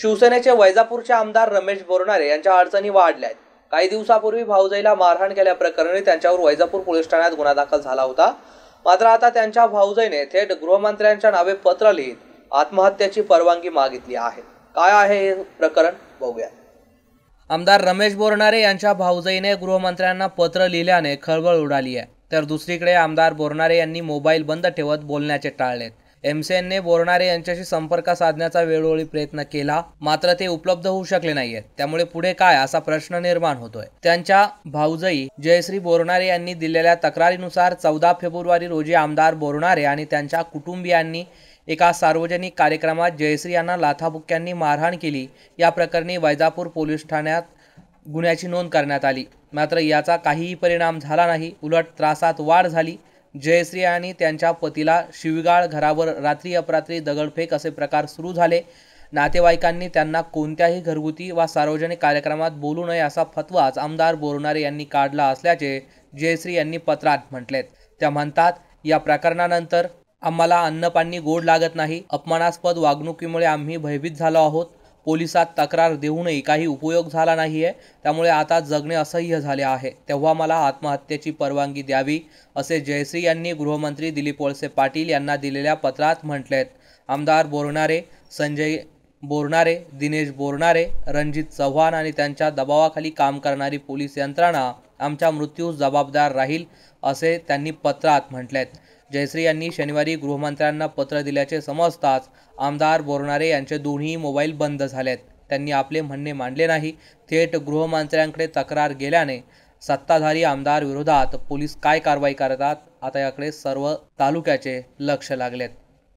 शिवसेनेचे वैजापूरचे आमदार रमेश बोरणारे यांच्या अडचणी वाढल्या आहेत काही दिवसापूर्वी भाऊजाईला मारहाण केल्याप्रकरणी त्यांच्यावर वैजापूर पोलीस ठाण्यात गुन्हा दाखल झाला होता मात्र आता त्यांच्या भाऊजाईने थेट गृहमंत्र्यांच्या नावे पत्र लिहित आत्महत्येची परवानगी मागितली आहे काय आहे हे प्रकरण बघूया आमदार रमेश बोरणारे यांच्या भाऊजाईने गृहमंत्र्यांना पत्र लिहिल्याने खळबळ उडाली आहे तर दुसरीकडे आमदार बोरणारे यांनी मोबाईल बंद ठेवत बोलण्याचे टाळलेत एमसीएनने बोरणारे यांच्याशी संपर्क साधण्याचा वेळोवेळी प्रयत्न केला मात्र ते उपलब्ध होऊ शकले नाहीये त्यामुळे पुढे काय असा प्रश्न निर्माण होतोय त्यांच्या भाऊजई जयश्री बोरणारे यांनी दिलेल्या तक्रारीनुसार चौदा फेब्रुवारी रोजी आमदार बोरणारे आणि त्यांच्या कुटुंबियांनी एका सार्वजनिक कार्यक्रमात जयश्री यांना लाथाबुक्क्यांनी मारहाण केली या प्रकरणी वैजापूर पोलीस ठाण्यात गुन्ह्याची नोंद करण्यात आली मात्र याचा काहीही परिणाम झाला नाही उलट त्रासात वाढ झाली जयश्री आणि त्यांच्या पतीला शिवगाळ घरावर रात्री अपरात्री दगडफेक असे प्रकार सुरू झाले नातेवाईकांनी त्यांना कोणत्याही घरगुती वा सार्वजनिक कार्यक्रमात बोलू नये असा फतवाच आमदार बोरणारे यांनी काढला असल्याचे जयश्री यांनी पत्रात म्हटलेत त्या म्हणतात या प्रकरणानंतर आम्हाला अन्नपाणी गोड लागत नाही अपमानास्पद वागणुकीमुळे आम्ही भयभीत झालो आहोत पोलिसात तक्रार देऊनही काही उपयोग झाला नाही आहे त्यामुळे आता जगणे असह्य झाले आहे तेव्हा मला आत्महत्येची परवानगी द्यावी असे जयश्री यांनी गृहमंत्री दिलीप वळसे पाटील यांना दिलेल्या पत्रात म्हटले आमदार बोरणारे संजय बोरणारे दिनेश बोरणारे रणजित चव्हाण आणि त्यांच्या दबावाखाली काम करणारी पोलीस यंत्रणा आमच्या मृत्यूस जबाबदार राहील असे त्यांनी पत्रात म्हटले जयश्री यांनी शनिवारी गृहमंत्र्यांना पत्र दिल्याचे समजताच आमदार बोरणारे यांचे दोन्ही मोबाईल बंद झालेत त्यांनी आपले म्हणणे मांडले नाही थेट गृहमंत्र्यांकडे तक्रार गेल्याने सत्ताधारी आमदार विरोधात पोलीस काय कारवाई करतात आता याकडे सर्व तालुक्याचे लक्ष लागलेत